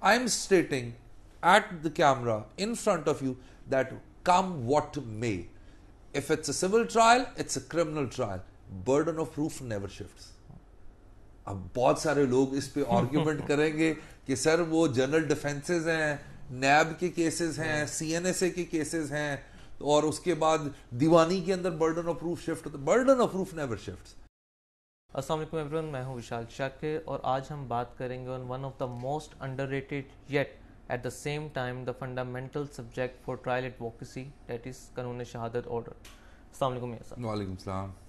I am stating at the camera in front of you that come what may. If it's a civil trial, it's a criminal trial. Burden of proof never shifts. अब बहुत सारे लोग इस पे argument करेंगे कि sir वो general defences हैं नैब के केसेस हैं सीएनएसए के केसेस हैं और उसके बाद दीवानी के अंदर burden of proof shift burden of proof never shift असल मैं हूं विशाल शाकिर और आज हम बात करेंगे on one of the most underrated yet at the same time the fundamental subject for trial advocacy that is Qanun Shahadat order sir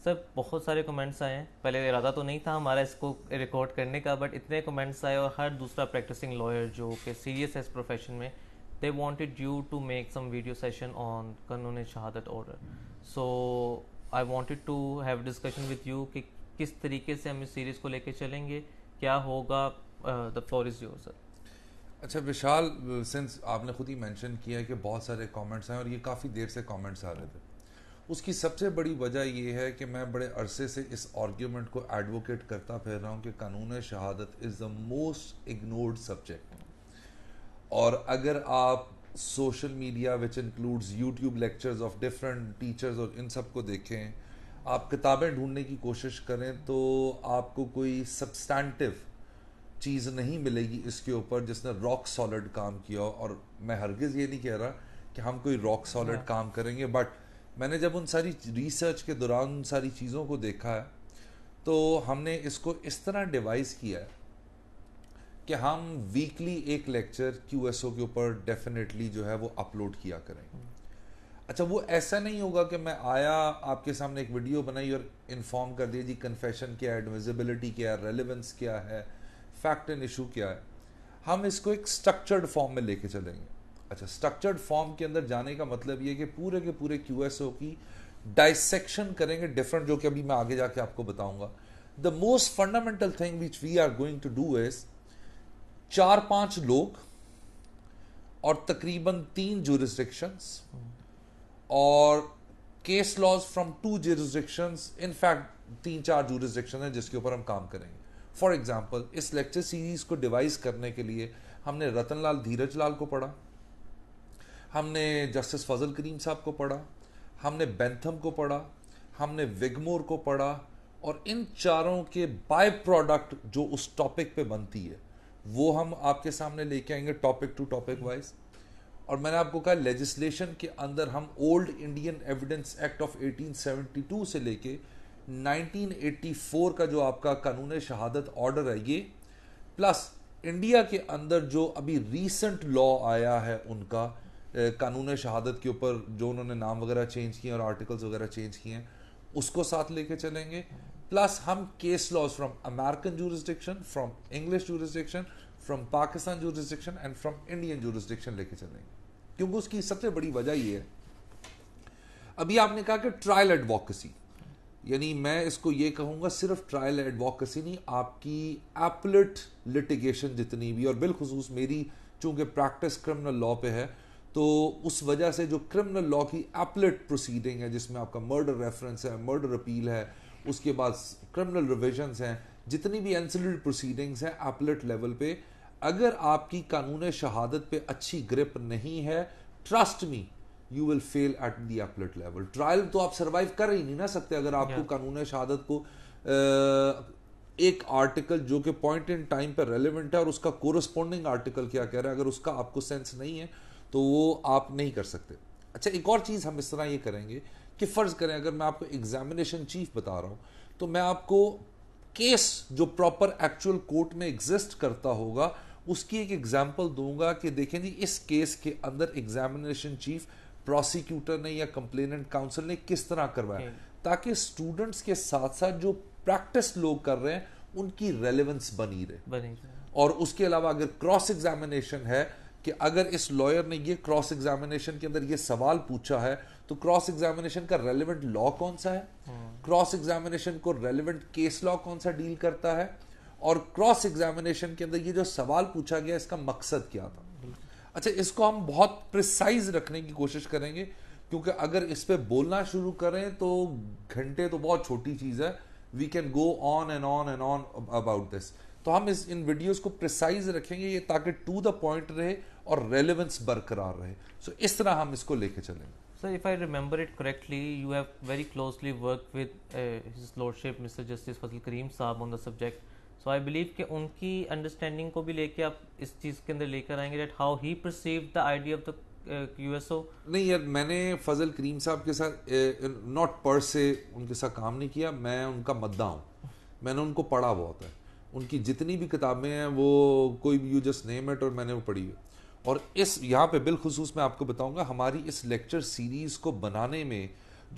sir बहुत सारे कमेंट्स आए हैं पहले इरादा तो नहीं था हमारा इसको रिकॉर्ड करने का बट इतने कमेंट्स आए और हर दूसरा प्रैक्टिसिंग लॉयर जो कि सीरियस है इस प्रोफेशन में they wanted you to make some video session on Qanun Shahadat order so I wanted to have discussion with you कि किस तरीके से हम इस सीरीज़ को लेकर चलेंगे क्या होगा the floor is your sir अच्छा विशाल सिंस uh, आपने खुद ही मेंशन किया है कि बहुत सारे कमेंट्स हैं और ये काफ़ी देर से कमेंट्स आ रहे थे उसकी सबसे बड़ी वजह यह है कि मैं बड़े अरसे से इस आर्ग्यूमेंट को एडवोकेट करता फिर रहा हूँ कि Qanun Shahadat is the most ignored subject और अगर आप social media which includes YouTube lectures of different teachers और इन सब को देखें आप किताबें ढूंढने की कोशिश करें तो आपको कोई सब्सटैंटिव चीज़ नहीं मिलेगी इसके ऊपर जिसने रॉक सॉलिड काम किया और मैं हरगिज़ ये नहीं कह रहा कि हम कोई रॉक सॉलिड हाँ। काम करेंगे बट मैंने जब उन सारी रिसर्च के दौरान उन सारी चीज़ों को देखा है तो हमने इसको इस तरह डिवाइस किया है कि हम वीकली एक लेक्चर क्यू एस ओ के ऊपर डेफिनेटली जो है वो अपलोड किया करें अच्छा वो ऐसा नहीं होगा कि मैं आया आपके सामने एक वीडियो बनाई और इन्फॉर्म कर दिया जी कन्फेशन क्या है एडमिजिबिलिटी क्या है रेलिवेंस क्या है फैक्ट एंड इशू क्या है हम इसको एक स्ट्रक्चर्ड फॉर्म में लेके चलेंगे अच्छा स्ट्रक्चर्ड फॉर्म के अंदर जाने का मतलब ये कि पूरे के पूरे क्यू की डाइसेक्शन करेंगे डिफरेंट जो कि अभी मैं आगे जाके आपको बताऊंगा the most fundamental thing which we are going to do is चार पांच लोग और तकरीबन तीन जुरिस्डिक्शंस और case laws from two jurisdictions in fact तीन चार जुरिस्डिक्शन है जिसके ऊपर हम काम करेंगे फॉर एग्जाम्पल इस लेक्चर सीरीज को डिवाइस करने के लिए हमने रतनलाल धीरज लाल को पढ़ा हमने जस्टिस फजल करीम साहब को पढ़ा हमने बेंथम को पढ़ा हमने विगमोर को पढ़ा और इन चारों के बाय प्रोडक्ट जो उस टॉपिक पे बनती है वो हम आपके सामने लेके आएंगे टॉपिक टू टॉपिक वाइज और मैंने आपको कहा लेजिस्लेशन के अंदर हम old Indian evidence act of 1872 से लेके 1984 का जो आपका कानून शहादत ऑर्डर है ये प्लस इंडिया के अंदर जो अभी रीसेंट लॉ आया है उनका कानून शहादत के ऊपर जो उन्होंने नाम वगैरह चेंज किए और आर्टिकल्स वगैरह चेंज किए हैं उसको साथ लेके चलेंगे प्लस हम case laws from American jurisdiction from English jurisdiction from Pakistan jurisdiction and from Indian jurisdiction लेके चलेंगे क्योंकि उसकी सबसे बड़ी वजह ये है अभी आपने कहा कि ट्रायल एडवोकेसी यानी मैं इसको ये कहूँगा सिर्फ ट्रायल एडवोकेसी नहीं आपकी एपलेट लिटिगेशन जितनी भी और बिलखसूस मेरी चूंकि प्रैक्टिस क्रिमिनल लॉ पे है तो उस वजह से जो क्रिमिनल लॉ की एपलेट प्रोसीडिंग है जिसमें आपका मर्डर रेफरेंस है मर्डर अपील है उसके बाद क्रिमिनल रिविजन हैं जितनी भी एंसिलरी प्रोसीडिंग्स हैं एपलेट लेवल पे अगर आपकी कानून शहादत पे अच्छी ग्रिप नहीं है trust me you will fail at the appellate level trial तो आप सर्वाइव कर ही नहीं ना सकते अगर आपको कानून शहादत को एक आर्टिकल जो कि पॉइंट इन टाइम पर रेलिवेंट है और उसका कोरस्पॉन्डिंग आर्टिकल क्या कह रहा है अगर उसका आपको सेंस नहीं है तो वो आप नहीं कर सकते अच्छा एक और चीज़ हम इस तरह ये करेंगे कि फ़र्ज़ करें अगर मैं आपको एग्जामिनेशन चीफ बता रहा हूँ तो मैं आपको केस जो प्रॉपर एक्चुअल कोर्ट में एग्जिस्ट करता होगा उसकी एक एग्जाम्पल दूंगा कि देखें जी इस केस के अंदर एग्जामिनेशन चीफ प्रोसिक्यूटर ने या कंप्लेनेंट काउंसिल ने किस तरह करवाया ताकि स्टूडेंट्स के साथ साथ जो प्रैक्टिस लोग कर रहे हैं उनकी रेलिवेंस बनी रहे बनी रहे और उसके अलावा अगर क्रॉस एग्जामिनेशन है कि अगर इस लॉयर ने ये क्रॉस एग्जामिनेशन के अंदर ये सवाल पूछा है तो क्रॉस एग्जामिनेशन का रेलिवेंट लॉ कौन सा है क्रॉस एग्जामिनेशन को रेलिवेंट केस लॉ कौन सा डील करता है और क्रॉस एग्जामिनेशन के अंदर ये जो सवाल पूछा गया इसका मकसद क्या था अच्छा इसको हम बहुत प्रिसाइज रखने की कोशिश करेंगे क्योंकि अगर इस पर बोलना शुरू करें तो घंटे तो बहुत छोटी चीज़ है we can go on and on and on about this तो हम इस इन वीडियोस को प्रिसाइज रखेंगे ये ताकि टू द पॉइंट रहे और रेलेवेंस बरकरार रहे सो so, इस तरह हम इसको लेके चलेंगे sir if I remember it correctly you have very closely work with his lordship mister justice Fazal Karim साहब on the subject so I believe कि उनकी अंडरस्टैंडिंग को भी लेके आप इस चीज़ के अंदर लेकर आएंगे that how he perceive the idea of the QSO नहीं यार मैंने फजल करीम साहब के साथ नॉट पर से उनके साथ काम नहीं किया मैं उनका मद्दा हूँ मैंने उनको पढ़ा बहुत है उनकी जितनी भी किताबें हैं वो कोई भी यू जस्ट नेम इट और मैंने वो पढ़ी है और इस यहाँ पे बिलखसूस मैं आपको बताऊंगा हमारी इस लेक्चर सीरीज़ को बनाने में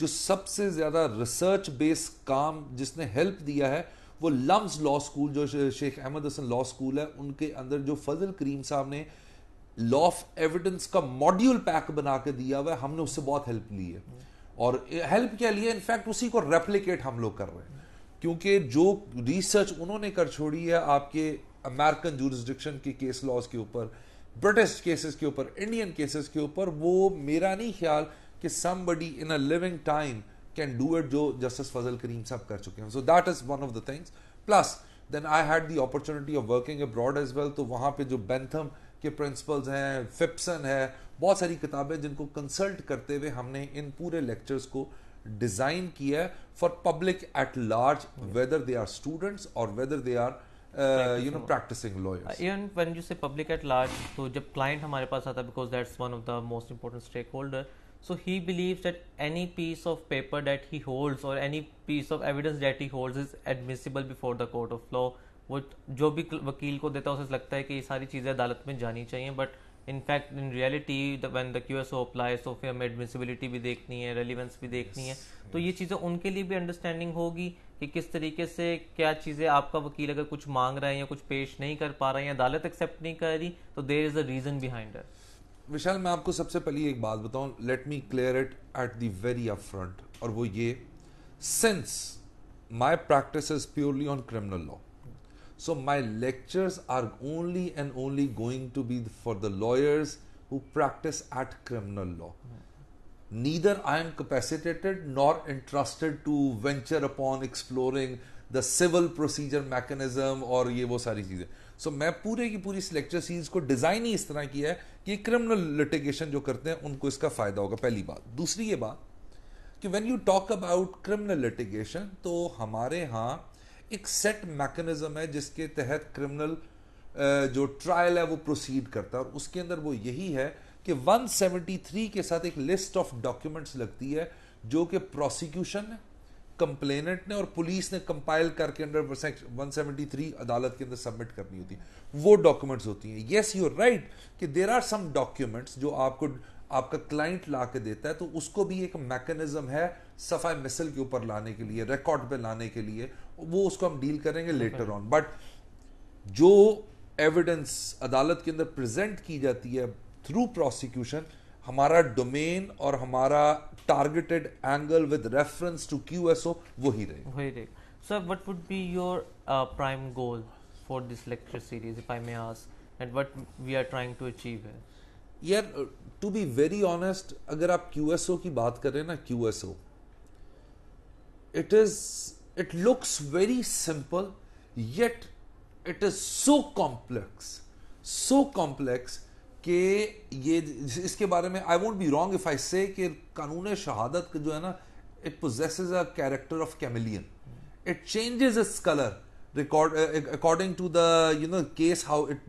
जो सबसे ज़्यादा रिसर्च बेस काम जिसने हेल्प दिया है वो लम्स लॉ स्कूल जो शेख अहमद हसन लॉ स्कूल है उनके अंदर जो फजल करीम साहब ने लॉ ऑफ एविडेंस का मॉड्यूल पैक बना के दिया हुआ है हमने उससे बहुत हेल्प ली है और हेल्प क्या लिया इनफैक्ट उसी को रेप्लीकेट हम लोग कर रहे हैं क्योंकि जो रिसर्च उन्होंने कर छोड़ी है आपके अमेरिकन जूरिस्डिक्शन के केस लॉज के ऊपर ब्रिटिश केसेस के ऊपर इंडियन केसेस के ऊपर वो मेरा नहीं ख्याल कि somebody in a living time can do it जो जस्टिस फजल करीम साहब कर चुके हैं so that is one of the things plus then I had the opportunity of working abroad as well तो वहाँ पे जो बेंथम के प्रिंसिपल्स हैं फिप्सन है बहुत सारी किताबें जिनको कंसल्ट करते हुए हमने इन पूरे लेक्चर्स को डिजाइन किया है for public at large whether they are students और whether they are you know practicing lawyers even when you say public at large तो जब क्लाइंट हमारे पास आता है because that's one of the most important stake holder so he believes that any piece of paper that he holds और any piece of evidence that he holds is admissible before the court of law वो जो भी वकील को देता है उसे लगता है कि ये सारी चीज़ें अदालत में जानी चाहिए but in fact in reality when the Q S O apply so फिर हमें एडमिसिबिलिटी भी देखनी है रेलिवेंस भी देखनी yes. है तो ये चीज़ें उनके लिए भी अंडरस्टैंडिंग होगी कि किस तरीके से क्या चीज़ें आपका वकील अगर कुछ मांग रहा है या कुछ पेश नहीं कर पा रहा है या अदालत एक्सेप्ट नहीं कर रही तो there is a reason behind Vishal मैं आपको सबसे पहले एक बात बताऊं let me clear it at the very up front और वो ये since my practice is purely on criminal law So my lectures are only and only going to be for the lawyers who practice at criminal law. Neither I am capacitated nor entrusted to venture upon exploring the civil procedure mechanism और ये वो सारी चीज़ें सो so, मैं पूरे की पूरी इस लेक्चर सीरीज को डिज़ाइन ही इस तरह की है कि क्रिमिनल लिटिगेशन जो करते हैं उनको इसका फ़ायदा होगा पहली बात दूसरी ये बात कि when you talk about criminal litigation तो हमारे यहाँ एक सेट मैकेनिज्म है जिसके तहत क्रिमिनल जो ट्रायल है वो प्रोसीड करता है और उसके अंदर वो यही है कि 173 के साथ एक लिस्ट ऑफ डॉक्यूमेंट्स लगती है जो कि प्रोसिक्यूशन ने कंप्लेनेंट ने और पुलिस ने कंपाइल करके अंडर 173 अदालत के अंदर सबमिट करनी होती है वो डॉक्यूमेंट्स होती हैं यस यू राइट कि देर आर सम डॉक्यूमेंट्स जो आपको आपका क्लाइंट ला के देता है तो उसको भी एक मैकेनिज्म है सफाई मिसल के ऊपर लाने के लिए रिकॉर्ड पे लाने के लिए वो उसको हम डील करेंगे लेटर ऑन बट जो एविडेंस अदालत के अंदर प्रेजेंट की जाती है थ्रू प्रोसिक्यूशन हमारा डोमेन और हमारा targeted angle with reference to Q S O वही रहे sir what would be your prime goal for this lecture series if I may ask and what we are trying to achieve है यार to be very honest अगर आप Q S ओ की बात करें ना Q S it is it looks very simple yet it is so complex so complex के ये इसके बारे में I won't be wrong if I say कि कानून शहादत जो है ना it possess a character of chameleon it changes its colour according to the you know case how it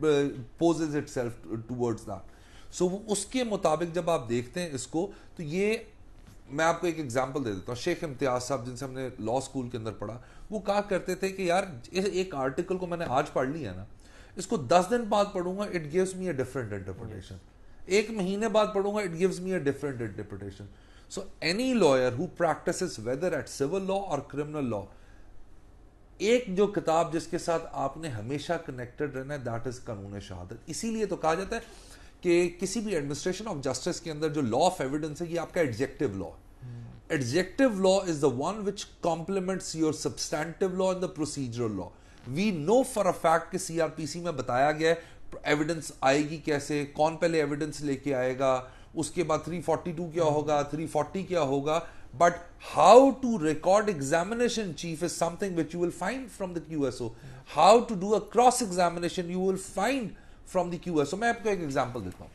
poses itself towards that so so, उसके मुताबिक जब आप देखते हैं इसको तो ये मैं आपको एक एग्जाम्पल दे देता हूँ शेख इम्तियाज साहब जिनसे हमने लॉ स्कूल के अंदर पढ़ा वो कहा करते थे कि यार एक आर्टिकल को मैंने आज पढ़ लिया ना इसको दस दिन बाद पढ़ूंगा it gives me a different interpretation एक महीने बाद पढ़ूंगा it gives me a different interpretation so any lawyer who practice whether at civil law और क्रिमिनल लॉ एक जो किताब जिसके साथ आपने हमेशा कनेक्टेड रहना है दैट इज कानून शहादत इसीलिए तो कहा जाता है कि किसी भी एडमिनिस्ट्रेशन ऑफ जस्टिस के अंदर जो लॉ ऑफ एविडेंस है ये आपका adjective law adjective law is the one which complements your substantive law and the procedural law we know for a fact कि सीआरपीसी में बताया गया है एविडेंस आएगी कैसे कौन पहले एविडेंस लेके आएगा उसके बाद 342 hmm. क्या होगा 340 क्या होगा but how to record examination chief is something which you will find from the QSO how to do a cross examination you will find from the Q S मैं आपको एक एग्जाम्पल देता हूँ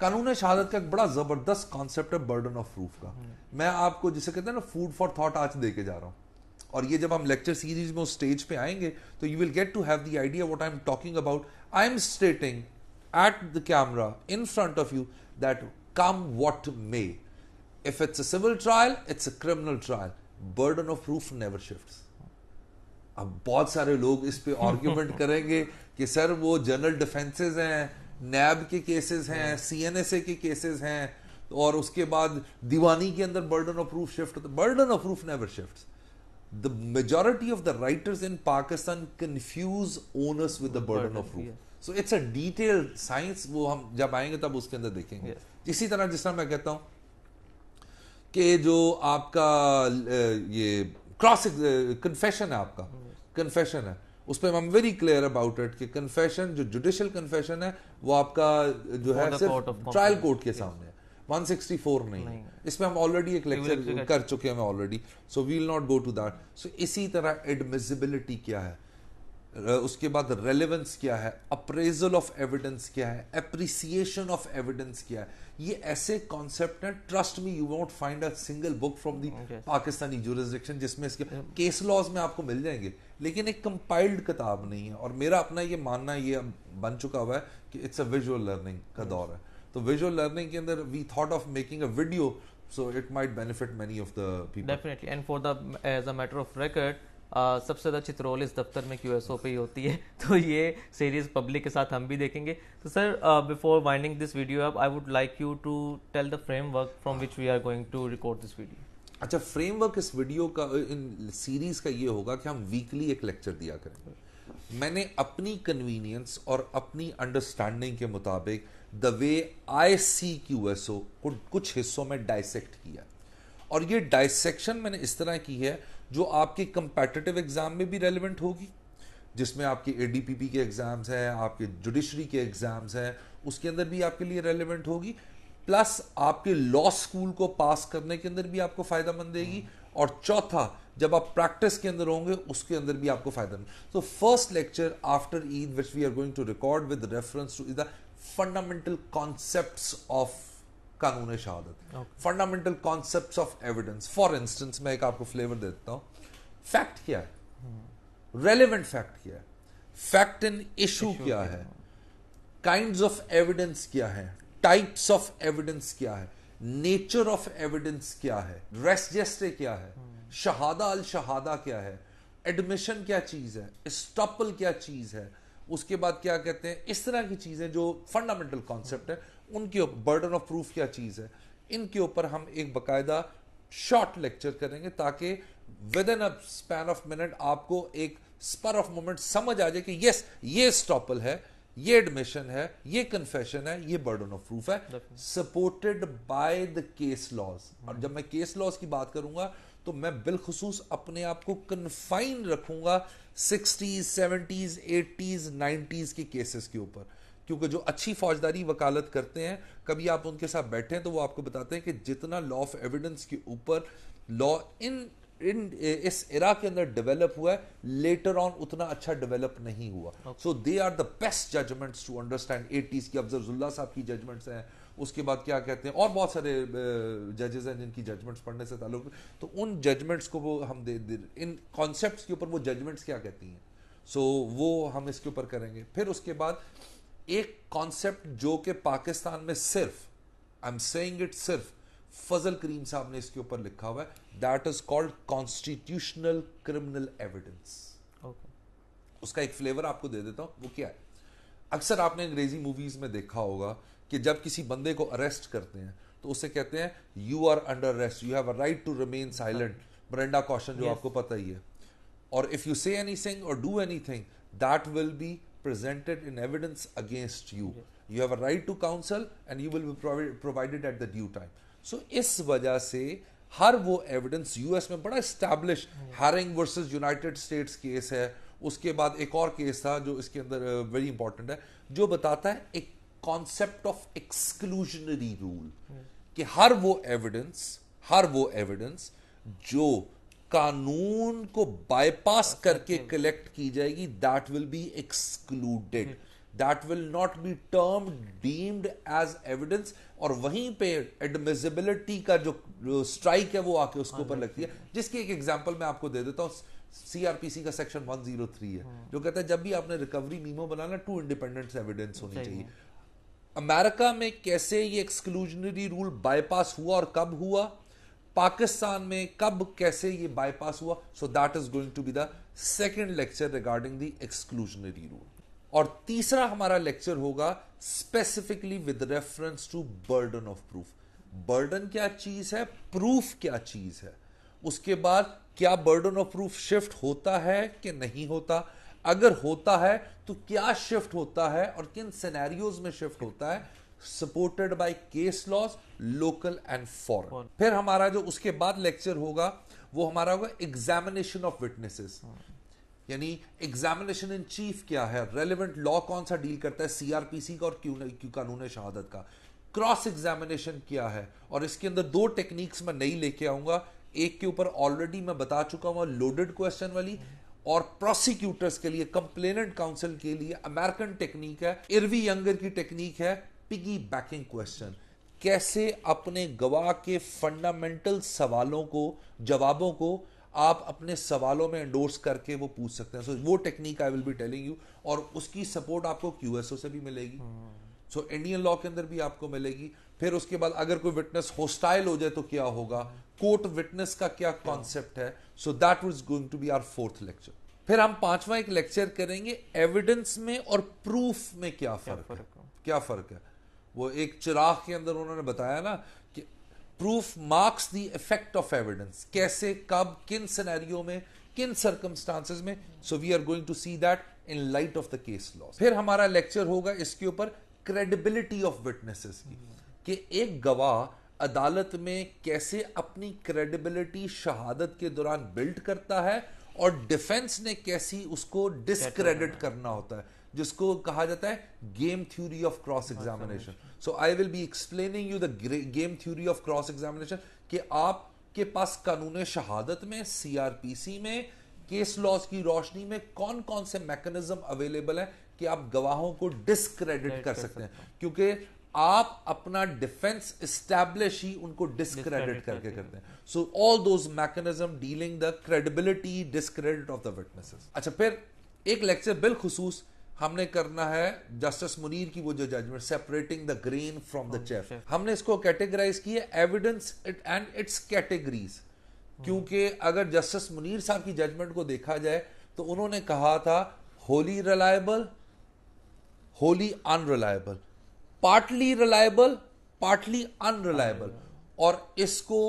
कानून शहादत का एक बड़ा जबरदस्त कॉन्सेप्ट है बर्डन ऑफ प्रूफ का मैं आपको जिसे कहते हैं ना फूड फॉर थॉट आज दे के जा रहा हूँ और ये जब हम लेक्चर सीरीज में उस स्टेज पे आएंगे तो you will get to have the idea what I am talking about I am stating at the camera in front of you that come what may if it's a civil trial it's a criminal trial burden of proof never shifts अब बहुत सारे लोग इस पे argument करेंगे कि sir वो general defences हैं नैब के केसेस हैं सीएनएसए के केसेस हैं और उसके बाद दीवानी के अंदर burden of proof shift burden of proof never shift the majority of the writers in Pakistan confuse onus with the burden of proof so it's a it's science वो हम जब आएंगे तब उसके अंदर देखेंगे yes. इसी तरह जिस तरह मैं कहता हूं कि जो आपका ये क्रॉस कन्फेशन है आपका कन्फेशन है उस पर am very clear about it कि कन्फेशन जो जुडिशियल कन्फेशन है वो आपका जो है सिर्फ ट्रायल कोर्ट के सामने है 164 नहीं है इसमें हम ऑलरेडी एक लेक्चर कर चुके हैं already so we'll not go to that so इसी तरह एडमिजिबिलिटी क्या है उसके बाद रेलेवेंस क्या है अप्रेजल ऑफ एविडेंस क्या है अप्रिसिएशन ऑफ एविडेंस क्या है ये ऐसे कॉन्सेप्ट हैं trust me you won't find a single book from the Pakistani jurisdiction जिसमें इसके केस लॉज में आपको मिल जाएंगे लेकिन एक कंपाइल्ड किताब नहीं है और मेरा अपना ये मानना ये बन चुका हुआ है कि इट्स अ विजुअल लर्निंग का दौर है तो विजुअल लर्निंग के अंदर we thought of making a video so it might benefit many of the people definitely and for the as a matter of record uh, सबसे ज़्यादा चित्रोल इस दफ्तर में क्यू एस ओ पे ही होती है तो ये सीरीज़ पब्लिक के साथ हम भी देखेंगे तो sir before winding this video up I would like you to tell the framework from which we are going to record this video अच्छा फ्रेमवर्क इस वीडियो का इन सीरीज़ का ये होगा कि हम वीकली एक लेक्चर दिया करेंगे मैंने अपनी कन्वीनियंस और अपनी अंडरस्टैंडिंग के मुताबिक the way I see Q S O को कुछ हिस्सों में डाइसेक्ट किया और ये डाइसेक्शन मैंने इस तरह की है जो आपकी कंपेटिटिव एग्ज़ाम में भी रेलिवेंट होगी जिसमें आपके ए के एग्ज़ाम्स हैं आपके जुडिशरी के एग्ज़ाम्स हैं उसके अंदर भी आपके लिए रेलिवेंट होगी प्लस आपके लॉ स्कूल को पास करने के अंदर भी आपको फ़ायदा मंद देगी और चौथा जब आप प्रैक्टिस के अंदर होंगे उसके अंदर भी आपको फायदा मिले तो first lecture after Eid which we are going to record with reference to the fundamental concept of Qanun Shahadat fundamental concept of evidence for instance मैं एक आपको फ्लेवर देता हूँ फैक्ट क्या है रेलिवेंट hmm. फैक्ट क्या है फैक्ट इन इशू क्या है काइंड ऑफ एविडेंस क्या है टाइप्स ऑफ एविडेंस क्या है नेचर ऑफ एविडेंस क्या है रेस्ट जेस्टे क्या है hmm. शहादा अल शहादा क्या है एडमिशन क्या चीज है स्टॉपल क्या चीज है उसके बाद क्या कहते हैं इस तरह की चीज़ें जो फंडामेंटल कॉन्सेप्ट है उनके ऊपर बर्डन ऑफ प्रूफ क्या चीज़ है इनके ऊपर हम एक बाकायदा शॉर्ट लेक्चर करेंगे ताकि within a span of minute आपको एक स्पर ऑफ मोमेंट समझ आ जाए कि यस ये स्टॉपल है ये एडमिशन है ये कन्फेशन है ये बर्डन ऑफ प्रूफ है supported by the case laws और जब मैं केस लॉज की बात करूंगा तो मैं बिलखसूस अपने आप को कन्फाइन रखूंगा सिक्सटीज सेवेंटीज एटीज नाइन्टीज के केसेस के ऊपर क्योंकि जो अच्छी फौजदारी वकालत करते हैं कभी आप उनके साथ बैठे हैं तो वो आपको बताते हैं कि जितना लॉ ऑफ एविडेंस के ऊपर लॉ इन इन इस इरा के अंदर डेवलप हुआ है लेटर ऑन उतना अच्छा डेवलप नहीं हुआ so they are the best judgments to understand eighties की अफजरुल्ला साहब की जजमेंट्स हैं उसके बाद क्या कहते हैं और बहुत सारे जजेस हैं जिनकी जजमेंट्स पढ़ने से ताल्लुक तो उन जजमेंट्स को वो हम दे, दे इन कॉन्सेप्ट के ऊपर वो जजमेंट्स क्या कहती हैं सो so, वो हम इसके ऊपर करेंगे फिर उसके बाद एक कॉन्सेप्ट जो कि पाकिस्तान में सिर्फ आई एम सेइंग इट सिर्फ फजल करीम साहब ने इसके ऊपर लिखा हुआ है that is called constitutional criminal evidence उसका एक फ्लेवर आपको दे देता हूं वो क्या है अक्सर आपने अंग्रेजी मूवीज में देखा होगा कि जब किसी बंदे को अरेस्ट करते हैं तो उसे कहते हैं you are under arrest you have a right to remain silent Miranda caution जो yes. आपको पता ही है और इफ यू से एनीथिंग और do anything that will be presented in evidence against you you have a right to counsel and you will be provided at the due time so इस वजह से हर वो एविडेंस यूएस में बड़ा establish Herring versus United States case है उसके बाद एक और केस था जो इसके अंदर वेरी uh, इंपॉर्टेंट है जो बताता है एक कॉन्सेप्ट ऑफ एक्सक्लूजनरी रूल कि हर वो एविडेंस हर वो एविडेंस जो कानून को बाईपास करके कलेक्ट की जाएगी that will be excluded that will not be term deemed as evidence और वहीं पे एडमिजिबिलिटी का जो स्ट्राइक है वो आके उसके हाँ, ऊपर लगती है जिसकी एक एग्जाम्पल मैं आपको दे देता हूं सीआरपीसी का सेक्शन 103 है हाँ। जो कहता है जब भी आपने रिकवरी मीमो बनाना टू इंडिपेंडेंट एविडेंस होनी चाहिए अमेरिका में कैसे ये एक्सक्लूजनरी रूल बाईपास हुआ और कब हुआ पाकिस्तान में कब कैसे ये बाईपास हुआ so that is going to be the second lecture regarding the exclusionary rule और तीसरा हमारा लेक्चर होगा specifically with reference to burden of proof burden क्या चीज है प्रूफ क्या चीज है उसके बाद क्या बर्डन ऑफ प्रूफ शिफ्ट होता है कि नहीं होता अगर होता है तो क्या शिफ्ट होता है और किन सिनेरियोज में शिफ्ट होता है supported by case laws local and foreign फिर हमारा जो उसके बाद लेक्चर होगा वो हमारा होगा एग्जामिनेशन ऑफ विटनेसेस यानी एग्जामिनेशन इन चीफ क्या है रेलिवेंट लॉ कौन सा डील करता है सीआरपीसी का और क्यू कानून शहादत का क्रॉस एग्जामिनेशन क्या है और इसके अंदर दो टेक्निक्स मैं नई लेके आऊंगा एक के ऊपर ऑलरेडी मैं बता चुका हूं लोडेड क्वेश्चन वाली और प्रोसिक्यूटर्स के लिए कंप्लेनेंट काउंसिल के लिए अमेरिकन टेक्निक है इरवी यंगर की टेक्निक है पिगी बैकिंग क्वेश्चन कैसे अपने गवाह के फंडामेंटल सवालों को जवाबों को आप अपने सवालों में एंडोर्स करके वो पूछ सकते हैं सो so, वो technique I will be telling you और उसकी सपोर्ट आपको क्यूएसओ से भी मिलेगी सो इंडियन लॉ के अंदर भी आपको मिलेगी फिर उसके बाद अगर कोई विटनेस होस्टाइल हो जाए तो क्या होगा कोर्ट विटनेस का क्या कॉन्सेप्ट है so that was going to be our fourth lecture फिर हम पांचवा एक लेक्चर करेंगे एविडेंस में और प्रूफ में क्या फर्क क्या फर्क है? क्या फर्क है वो एक चिराग के अंदर उन्होंने बताया ना कि proof marks the effect of evidence कैसे कब किन सिनेरियो में किन सर्कमस्टांसिस में so we are going to see that in light of the case law फिर हमारा लेक्चर होगा इसके ऊपर क्रेडिबिलिटी ऑफ विटनेसेस की कि एक गवाह अदालत में कैसे अपनी क्रेडिबिलिटी शहादत के दौरान बिल्ड करता है और डिफेंस ने कैसी उसको डिसक्रेडिट करना होता है जिसको कहा जाता है game theory of cross examination so I will be explaining you the game theory of cross examination कि आपके पास कानून शहादत में सीआरपीसी में केस लॉज की रोशनी में कौन कौन से मैकेनिज्म अवेलेबल है कि आप गवाहों को डिसक्रेडिट कर सकते हैं क्योंकि आप अपना डिफेंस स्टैब्लिश ही उनको डिस्क्रेडिट करके करते हैं so all those mechanism dealing the credibility discredit of the witnesses अच्छा फिर एक लेक्चर बिलखसूस हमने करना है जस्टिस मुनीर की वो जो judgment separating the grain from the chaff हमने इसको कैटेगराइज किया evidence it and its categories क्योंकि अगर जस्टिस मुनीर साहब की जजमेंट को देखा जाए तो उन्होंने कहा था wholly reliable wholly unreliable partly reliable partly unreliable और इसको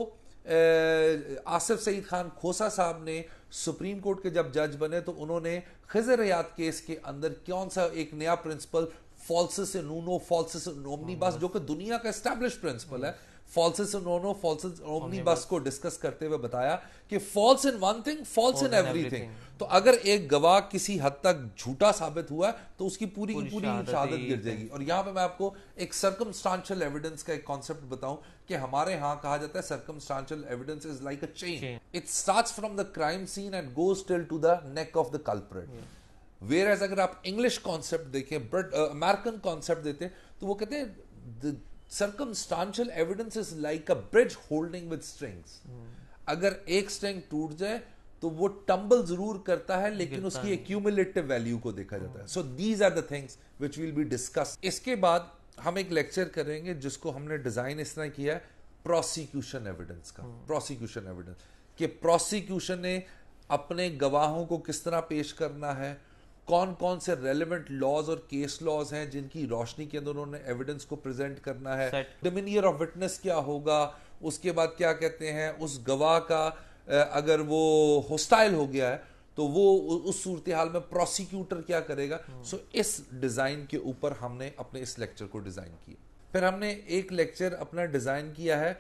आसिफ सईद खान खोसा साहब ने सुप्रीम कोर्ट के जब जज बने तो उन्होंने खजर हयात केस के अंदर कौन सा एक नया principle falsus in uno falsus in omnibus जो कि दुनिया का एस्टेब्लिश प्रिंसिपल है फॉल्सिस इन ओनो फॉल्सिस ओमनीबस को डिस्कस करते हुए बताया कि false in one thing false in everything तो अगर एक गवाह किसी हद तक झूठा साबित हुआ है तो उसकी पूरी की पूरी शहादत गिर जाएगी और यहाँ पे मैं आपको एक सर्कमस्टांशियल एविडेंस का एक कॉन्सेप्ट बताऊं कि हमारे यहाँ कहा जाता है circumstantial evidence is like a chain it starts from the crime scene and goes till to the neck of the culprit whereas अगर आप इंग्लिश कॉन्सेप्ट देखें बट अमेरिकन कॉन्सेप्ट देते तो वो कहते हैं circumstantial evidence is like a bridge holding with strings अगर एक स्ट्रिंग टूट जाए तो वो टंबल जरूर करता है लेकिन उसकी एक्यूमुलेटिव वैल्यू को देखा जाता है so these are the things which will be discuss इसके बाद हम एक लेक्चर करेंगे जिसको हमने डिजाइन इस तरह किया है प्रोसिक्यूशन एविडेंस का प्रोसिक्यूशन हाँ। एविडेंस कि प्रोसिक्यूशन ने अपने गवाहों को किस तरह पेश करना है कौन कौन से रेलिवेंट लॉज और केस लॉज हैं जिनकी रोशनी के अंदर उन्होंने एविडेंस को प्रेजेंट करना है डिमिनियर ऑफ विटनेस क्या होगा उसके बाद क्या कहते हैं उस गवाह का अगर वो होस्टाइल हो गया है तो वो उस सूरत हाल में प्रोसिक्यूटर क्या करेगा सो hmm. इस डिज़ाइन के ऊपर हमने अपने इस लेक्चर को डिज़ाइन किया फिर हमने एक लेक्चर अपना डिज़ाइन किया है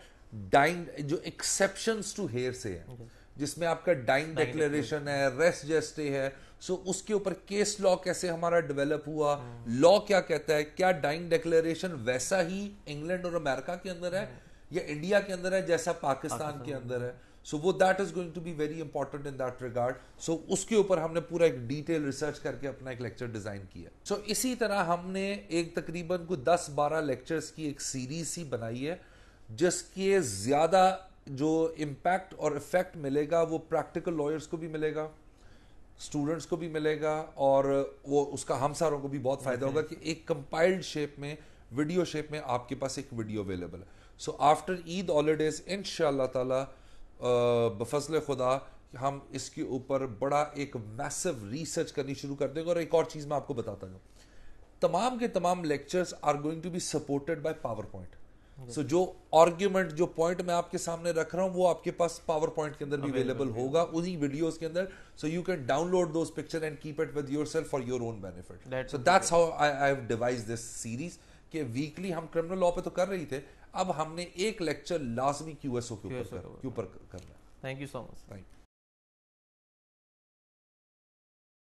डाइन जो एक्सेप्शन टू हेयर से है okay. जिसमें आपका डाइंग डिक्लेरेशन है रेस्ट जेस्टे है सो so, उसके ऊपर केस लॉ कैसे हमारा डेवलप हुआ लॉ hmm. क्या कहता है क्या डाइंग डिक्लेरेशन वैसा ही इंग्लैंड और अमेरिका के अंदर है hmm. या इंडिया के अंदर है जैसा पाकिस्तान के अंदर है सो वो that is going to be very important in that regard so उसके ऊपर हमने पूरा एक डिटेल रिसर्च करके अपना एक लेक्चर डिजाइन किया सो so, इसी तरह हमने एक तकरीबन को 10-12 लेक्चर्स की एक सीरीज ही बनाई है जिसके ज्यादा जो इम्पैक्ट और इफेक्ट मिलेगा वो प्रैक्टिकल लॉयर्स को भी मिलेगा स्टूडेंट्स को भी मिलेगा और वो उसका हम सारों को भी बहुत फायदा होगा कि एक कंपाइल्ड शेप में वीडियो शेप में आपके पास एक वीडियो अवेलेबल है सो आफ्टर ईद हॉलीडेज इन ताला बफसल खुदा हम इसके ऊपर बड़ा एक मैसिव रिसर्च करनी शुरू कर देंगे और एक और चीज़ मैं आपको बताता जाऊँ तमाम के तमाम lectures are going to be supported by PowerPoint so जो आर्ग्यूमेंट जो पॉइंट मैं आपके सामने रख रहा हूँ वो आपके पास पावर पॉइंट के अंदर भी अवेलेबल होगा उन्हीं वीडियोस के अंदर so you can download the picture and keep it with yourself for your own benefit so that's how I I have devised this series के वीकली हम क्रिमिनल लॉ पे तो कर रही थे अब हमने एक लेक्चर लाजमी क्यूएसओ के ऊपर के ऊपर करना thank you so much thank you